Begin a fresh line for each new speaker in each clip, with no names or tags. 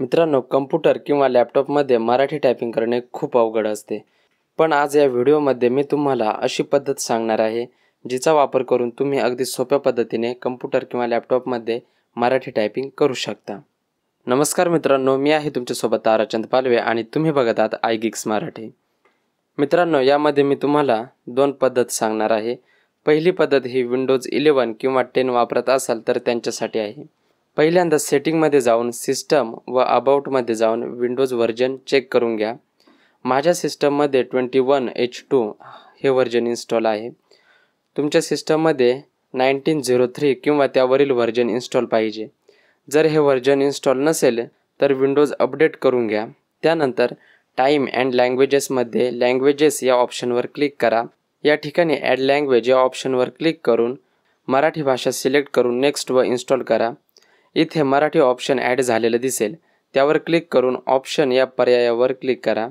मित्रांनो कम्प्युटर किंवा लॅपटॉपमध्ये मराठी टायपिंग करणे खूप अवघड असते पण आज या व्हिडिओमध्ये मी तुम्हाला अशी पद्धत सांगणार आहे जिचा वापर करून तुम्ही अगदी सोप्या पद्धतीने कम्प्युटर किंवा लॅपटॉपमध्ये मराठी टायपिंग करू शकता नमस्कार मित्रांनो मी आहे तुमच्यासोबत ताराचंद पालवे आणि तुम्ही बघत आहात आय गिक्स मराठी मित्रांनो यामध्ये मी तुम्हाला दोन पद्धत सांगणार आहे पहिली पद्धत ही विंडोज इलेवन किंवा टेन वापरत असाल तर त्यांच्यासाठी आहे पहिल्यांदा सेटिंगमध्ये जाऊन सिस्टम व अबाउटमध्ये जाऊन विंडोज व्हर्जन चेक करून घ्या माझ्या सिस्टममध्ये ट्वेंटी वन एच टू हे व्हर्जन इन्स्टॉल आहे तुमच्या सिस्टममध्ये नाईन्टीन झिरो थ्री किंवा त्यावरील व्हर्जन इन्स्टॉल पाहिजे जर हे व्हर्जन इन्स्टॉल नसेल तर विंडोज अपडेट करून घ्या त्यानंतर टाईम अँड लँग्वेजेसमध्ये लँग्वेजेस या ऑप्शनवर क्लिक करा या ठिकाणी ॲड लँग्वेज या ऑप्शनवर क्लिक करून मराठी भाषा सिलेक्ट करून नेक्स्ट व इन्स्टॉल करा इथे मराठी ऑप्शन ॲड झालेलं दिसेल त्यावर क्लिक करून ऑप्शन या पर्यायावर क्लिक करा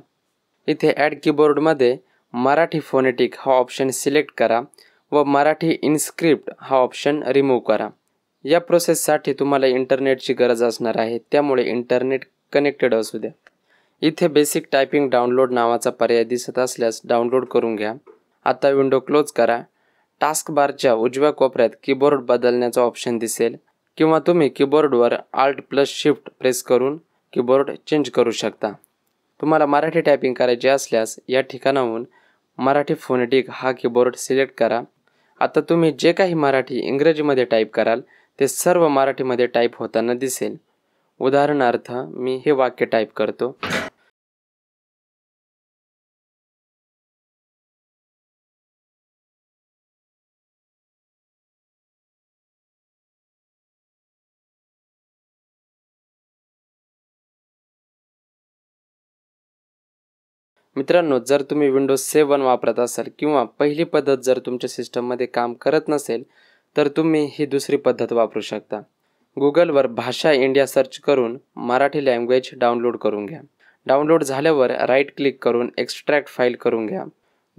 इथे ॲड कीबोर्डमध्ये मराठी फोनेटिक हा ऑप्शन सिलेक्ट करा व मराठी इनस्क्रिप्ट हा ऑप्शन रिमूव्ह करा या प्रोसेससाठी तुम्हाला इंटरनेटची गरज असणार आहे त्यामुळे इंटरनेट कनेक्टेड असू द्या इथे बेसिक टायपिंग डाउनलोड नावाचा पर्याय दिसत असल्यास डाउनलोड करून घ्या आता विंडो क्लोज करा टास्क बारच्या उजव्या कोपऱ्यात कीबोर्ड बदलण्याचा ऑप्शन दिसेल किंवा तुम्ही कीबोर्डवर आल्ट प्लस शिफ्ट प्रेस करून कीबोर्ड चेंज करू शकता तुम्हाला मराठी टायपिंग करायची असल्यास या ठिकाणाहून मराठी फोनेटिक हा कीबोर्ड सिलेक्ट करा आता तुम्ही जे काही मराठी इंग्रजीमध्ये टाईप कराल ते सर्व मराठीमध्ये टाईप होताना दिसेल उदाहरणार्थ मी हे वाक्य टाईप करतो मित्रांनो जर तुम्ही विंडोज सेवन वापरत असाल किंवा पहिली पद्धत जर तुमच्या सिस्टममध्ये काम करत नसेल तर तुम्ही ही दुसरी पद्धत वापरू शकता गुगलवर भाषा इंडिया सर्च करून मराठी लँग्वेज डाउनलोड करून घ्या डाउनलोड झाल्यावर राईट क्लिक करून एक्स्ट्रॅक्ट फाईल करून घ्या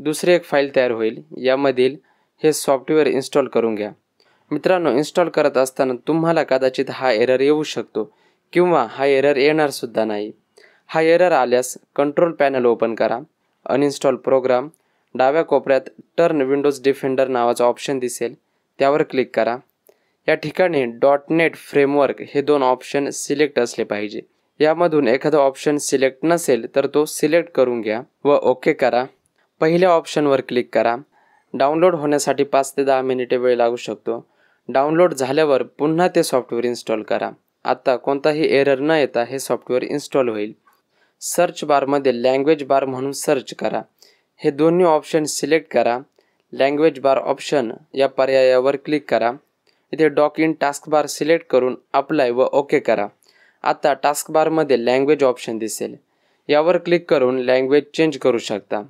दुसरी एक फाईल तयार होईल यामधील हे सॉफ्टवेअर इन्स्टॉल करून घ्या मित्रांनो इन्स्टॉल करत असताना तुम्हाला कदाचित हा एरर येऊ शकतो किंवा हा एरर येणारसुद्धा नाही हा एरर आल्यास कंट्रोल पॅनल ओपन करा अनइन्स्टॉल प्रोग्राम डाव्या कोपऱ्यात टर्न विंडोज डिफेंडर नावाचा ऑप्शन दिसेल त्यावर क्लिक करा या ठिकाणी डॉट नेट फ्रेमवर्क हे दोन ऑप्शन सिलेक्ट असले पाहिजे यामधून एखादा ऑप्शन सिलेक्ट नसेल तर तो सिलेक्ट करून घ्या व ओके करा पहिल्या ऑप्शनवर क्लिक करा डाउनलोड होण्यासाठी पाच ते दहा मिनिटे वेळ लागू शकतो डाउनलोड झाल्यावर पुन्हा ते सॉफ्टवेअर इन्स्टॉल करा आत्ता कोणताही एरर न येता हे सॉफ्टवेअर इन्स्टॉल होईल सर्च बारमध्ये लँग्वेज बार म्हणून सर्च करा हे दोन्ही ऑप्शन सिलेक्ट करा लँग्वेज बार ऑप्शन या पर्यायावर क्लिक करा इथे dock in task bar select करून अप्लाय व ओके करा आता टास्क बारमध्ये लँग्वेज ऑप्शन दिसेल यावर क्लिक करून लँग्वेज चेंज करू शकता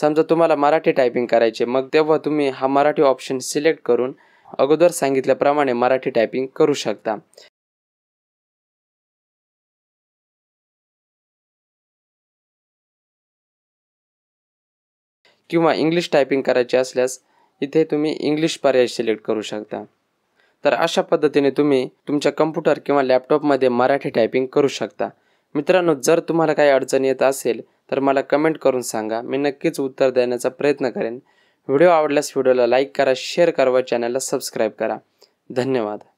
समजा तुम्हाला मराठी टायपिंग करायचे मग तेव्हा तुम्ही हा मराठी ऑप्शन सिलेक्ट करून अगोदर सांगितल्याप्रमाणे मराठी टायपिंग करू शकता किंवा इंग्लिश टायपिंग करायची असल्यास इथे तुम्ही इंग्लिश पर्याय सिलेक्ट करू शकता तर अशा पद्धतीने तुम्ही तुमच्या कम्प्युटर किंवा लॅपटॉपमध्ये मराठी टायपिंग करू शकता मित्रांनो जर तुम्हाला काही अडचण येत असेल तर मला कमेंट करून सांगा मी नक्कीच उत्तर देण्याचा प्रयत्न करेन व्हिडिओ आवडल्यास व्हिडिओला लाईक करा शेअर करा व चॅनलला सबस्क्राईब करा धन्यवाद